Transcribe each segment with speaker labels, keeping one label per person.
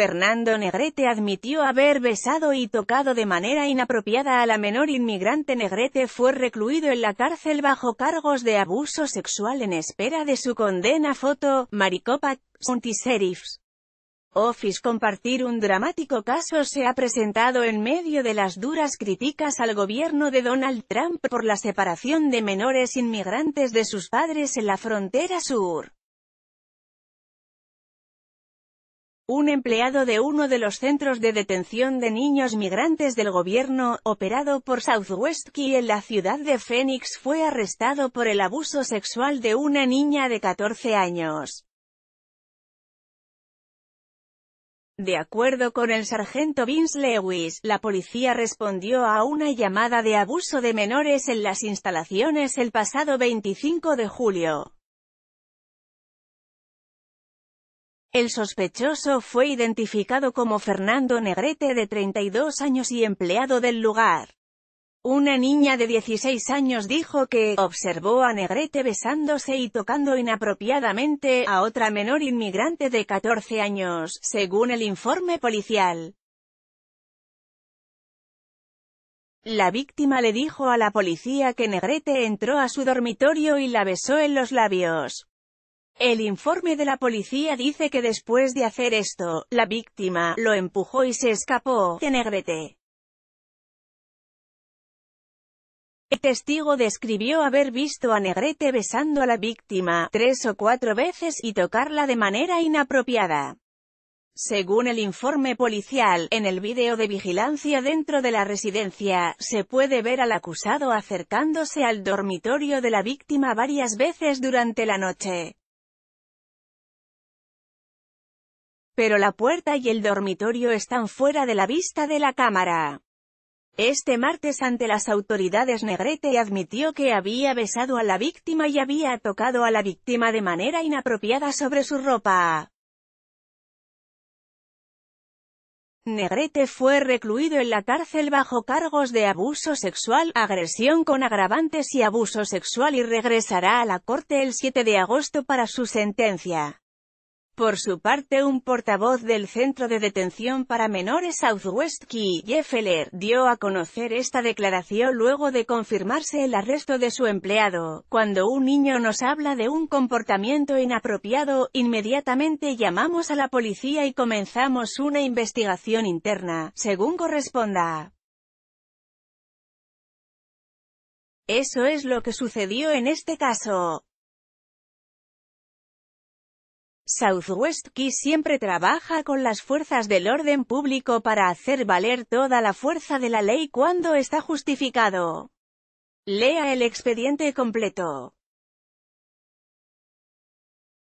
Speaker 1: Fernando Negrete admitió haber besado y tocado de manera inapropiada a la menor inmigrante Negrete fue recluido en la cárcel bajo cargos de abuso sexual en espera de su condena foto, Maricopa, Sheriffs. Office compartir un dramático caso se ha presentado en medio de las duras críticas al gobierno de Donald Trump por la separación de menores inmigrantes de sus padres en la frontera sur. un empleado de uno de los centros de detención de niños migrantes del gobierno, operado por Southwest Key en la ciudad de Phoenix fue arrestado por el abuso sexual de una niña de 14 años. De acuerdo con el sargento Vince Lewis, la policía respondió a una llamada de abuso de menores en las instalaciones el pasado 25 de julio. El sospechoso fue identificado como Fernando Negrete de 32 años y empleado del lugar. Una niña de 16 años dijo que observó a Negrete besándose y tocando inapropiadamente a otra menor inmigrante de 14 años, según el informe policial. La víctima le dijo a la policía que Negrete entró a su dormitorio y la besó en los labios. El informe de la policía dice que después de hacer esto, la víctima, lo empujó y se escapó, de Negrete. El testigo describió haber visto a Negrete besando a la víctima, tres o cuatro veces, y tocarla de manera inapropiada. Según el informe policial, en el vídeo de vigilancia dentro de la residencia, se puede ver al acusado acercándose al dormitorio de la víctima varias veces durante la noche. Pero la puerta y el dormitorio están fuera de la vista de la cámara. Este martes ante las autoridades Negrete admitió que había besado a la víctima y había tocado a la víctima de manera inapropiada sobre su ropa. Negrete fue recluido en la cárcel bajo cargos de abuso sexual, agresión con agravantes y abuso sexual y regresará a la corte el 7 de agosto para su sentencia. Por su parte un portavoz del Centro de Detención para Menores Southwest Key, Jeffeler, dio a conocer esta declaración luego de confirmarse el arresto de su empleado. Cuando un niño nos habla de un comportamiento inapropiado, inmediatamente llamamos a la policía y comenzamos una investigación interna, según corresponda. Eso es lo que sucedió en este caso. Southwest Key siempre trabaja con las fuerzas del orden público para hacer valer toda la fuerza de la ley cuando está justificado. Lea el expediente completo.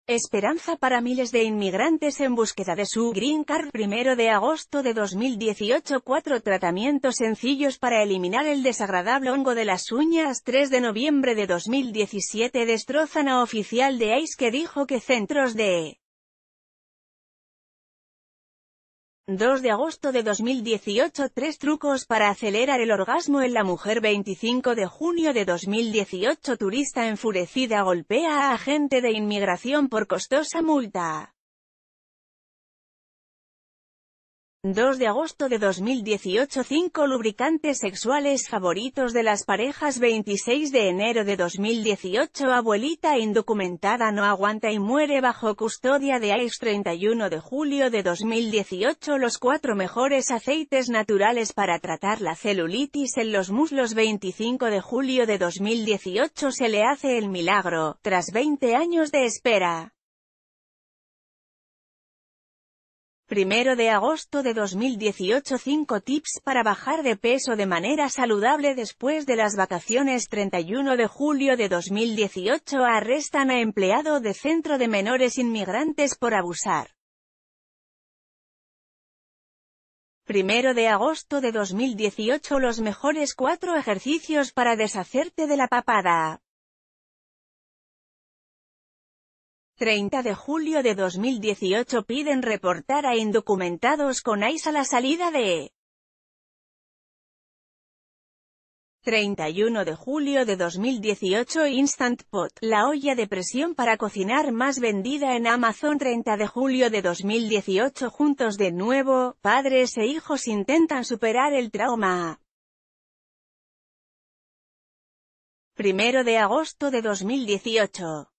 Speaker 1: Esperanza para miles de inmigrantes en búsqueda de su Green Card. 1 de agosto de 2018 Cuatro tratamientos sencillos para eliminar el desagradable hongo de las uñas 3 de noviembre de 2017 destrozan a oficial de ICE que dijo que centros de 2 de agosto de 2018 Tres trucos para acelerar el orgasmo en la mujer 25 de junio de 2018 Turista enfurecida golpea a agente de inmigración por costosa multa 2 de agosto de 2018 5 lubricantes sexuales favoritos de las parejas 26 de enero de 2018 Abuelita indocumentada no aguanta y muere bajo custodia de AIS 31 de julio de 2018 Los cuatro mejores aceites naturales para tratar la celulitis en los muslos 25 de julio de 2018 Se le hace el milagro, tras 20 años de espera. 1 de agosto de 2018 5 tips para bajar de peso de manera saludable después de las vacaciones 31 de julio de 2018 arrestan a empleado de centro de menores inmigrantes por abusar. 1 de agosto de 2018 Los mejores 4 ejercicios para deshacerte de la papada 30 de julio de 2018 piden reportar a indocumentados con ICE a la salida de 31 de julio de 2018 Instant Pot, la olla de presión para cocinar más vendida en Amazon 30 de julio de 2018 Juntos de nuevo, padres e hijos intentan superar el trauma. 1 de agosto de 2018